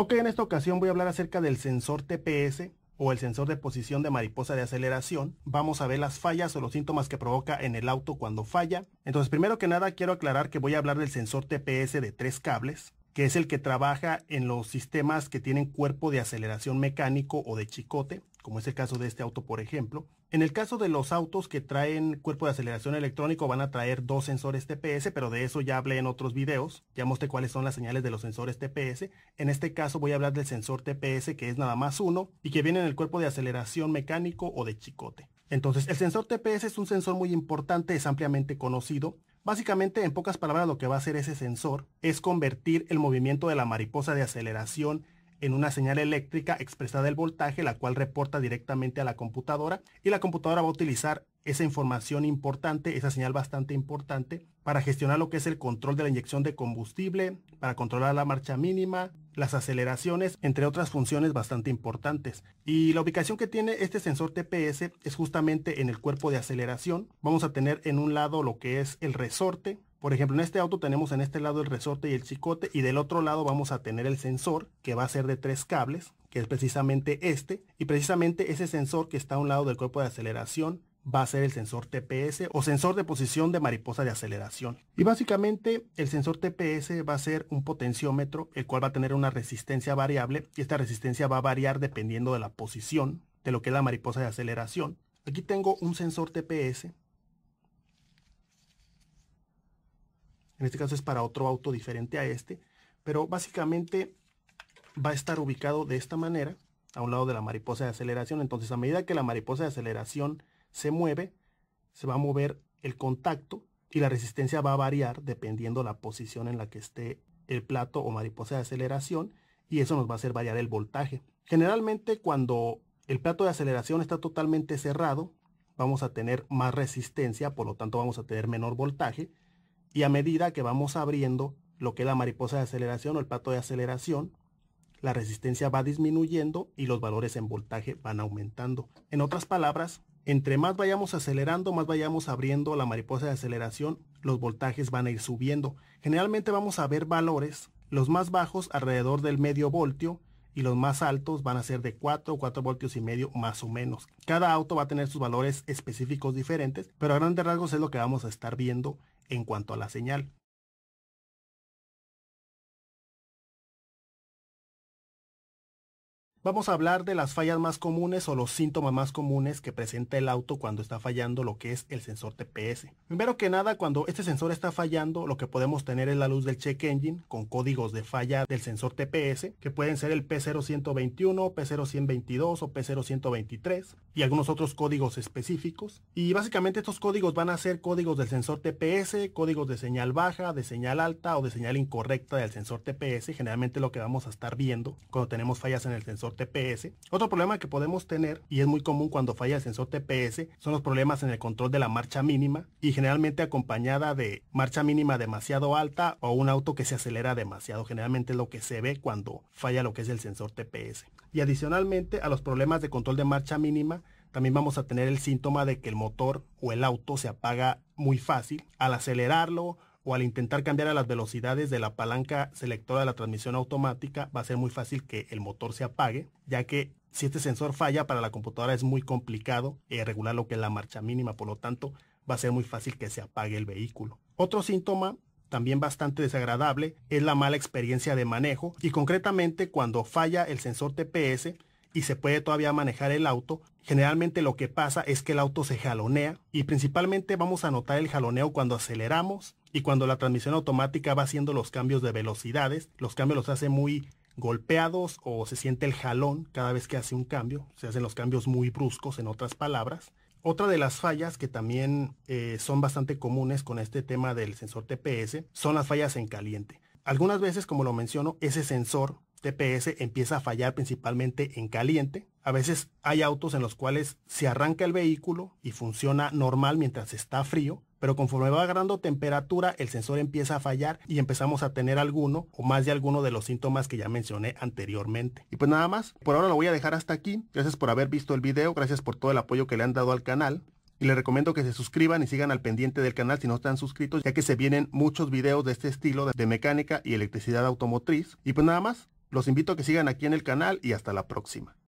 Ok, en esta ocasión voy a hablar acerca del sensor TPS o el sensor de posición de mariposa de aceleración. Vamos a ver las fallas o los síntomas que provoca en el auto cuando falla. Entonces, primero que nada, quiero aclarar que voy a hablar del sensor TPS de tres cables, que es el que trabaja en los sistemas que tienen cuerpo de aceleración mecánico o de chicote como es el caso de este auto, por ejemplo. En el caso de los autos que traen cuerpo de aceleración electrónico, van a traer dos sensores TPS, pero de eso ya hablé en otros videos. Ya mostré cuáles son las señales de los sensores TPS. En este caso voy a hablar del sensor TPS, que es nada más uno, y que viene en el cuerpo de aceleración mecánico o de chicote. Entonces, el sensor TPS es un sensor muy importante, es ampliamente conocido. Básicamente, en pocas palabras, lo que va a hacer ese sensor es convertir el movimiento de la mariposa de aceleración en una señal eléctrica expresada el voltaje, la cual reporta directamente a la computadora y la computadora va a utilizar esa información importante, esa señal bastante importante, para gestionar lo que es el control de la inyección de combustible, para controlar la marcha mínima, las aceleraciones, entre otras funciones bastante importantes. Y la ubicación que tiene este sensor TPS es justamente en el cuerpo de aceleración. Vamos a tener en un lado lo que es el resorte, por ejemplo, en este auto tenemos en este lado el resorte y el chicote y del otro lado vamos a tener el sensor que va a ser de tres cables, que es precisamente este. Y precisamente ese sensor que está a un lado del cuerpo de aceleración va a ser el sensor TPS o sensor de posición de mariposa de aceleración. Y básicamente el sensor TPS va a ser un potenciómetro, el cual va a tener una resistencia variable y esta resistencia va a variar dependiendo de la posición de lo que es la mariposa de aceleración. Aquí tengo un sensor TPS En este caso es para otro auto diferente a este. Pero básicamente va a estar ubicado de esta manera, a un lado de la mariposa de aceleración. Entonces a medida que la mariposa de aceleración se mueve, se va a mover el contacto y la resistencia va a variar dependiendo la posición en la que esté el plato o mariposa de aceleración y eso nos va a hacer variar el voltaje. Generalmente cuando el plato de aceleración está totalmente cerrado, vamos a tener más resistencia, por lo tanto vamos a tener menor voltaje y a medida que vamos abriendo lo que es la mariposa de aceleración o el pato de aceleración, la resistencia va disminuyendo y los valores en voltaje van aumentando. En otras palabras, entre más vayamos acelerando, más vayamos abriendo la mariposa de aceleración, los voltajes van a ir subiendo. Generalmente vamos a ver valores, los más bajos alrededor del medio voltio y los más altos van a ser de 4 o 4 voltios y medio más o menos. Cada auto va a tener sus valores específicos diferentes, pero a grandes rasgos es lo que vamos a estar viendo en cuanto a la señal. Vamos a hablar de las fallas más comunes o los síntomas más comunes que presenta el auto cuando está fallando lo que es el sensor TPS. Primero que nada, cuando este sensor está fallando, lo que podemos tener es la luz del check engine con códigos de falla del sensor TPS, que pueden ser el P0121, P0122 o P0123 y algunos otros códigos específicos. Y básicamente estos códigos van a ser códigos del sensor TPS, códigos de señal baja, de señal alta o de señal incorrecta del sensor TPS, generalmente lo que vamos a estar viendo cuando tenemos fallas en el sensor TPS. Otro problema que podemos tener, y es muy común cuando falla el sensor TPS, son los problemas en el control de la marcha mínima y generalmente acompañada de marcha mínima demasiado alta o un auto que se acelera demasiado. Generalmente lo que se ve cuando falla lo que es el sensor TPS. Y adicionalmente a los problemas de control de marcha mínima también vamos a tener el síntoma de que el motor o el auto se apaga muy fácil al acelerarlo o al intentar cambiar a las velocidades de la palanca selectora de la transmisión automática va a ser muy fácil que el motor se apague ya que si este sensor falla para la computadora es muy complicado eh, regular lo que es la marcha mínima por lo tanto va a ser muy fácil que se apague el vehículo otro síntoma también bastante desagradable es la mala experiencia de manejo y concretamente cuando falla el sensor TPS y se puede todavía manejar el auto, generalmente lo que pasa es que el auto se jalonea y principalmente vamos a notar el jaloneo cuando aceleramos y cuando la transmisión automática va haciendo los cambios de velocidades, los cambios los hace muy golpeados o se siente el jalón cada vez que hace un cambio, se hacen los cambios muy bruscos en otras palabras. Otra de las fallas que también eh, son bastante comunes con este tema del sensor TPS son las fallas en caliente. Algunas veces, como lo menciono, ese sensor TPS empieza a fallar principalmente en caliente. A veces hay autos en los cuales se arranca el vehículo y funciona normal mientras está frío, pero conforme va agarrando temperatura el sensor empieza a fallar y empezamos a tener alguno o más de alguno de los síntomas que ya mencioné anteriormente. Y pues nada más, por ahora lo voy a dejar hasta aquí. Gracias por haber visto el video, gracias por todo el apoyo que le han dado al canal. Y les recomiendo que se suscriban y sigan al pendiente del canal si no están suscritos, ya que se vienen muchos videos de este estilo de mecánica y electricidad automotriz. Y pues nada más, los invito a que sigan aquí en el canal y hasta la próxima.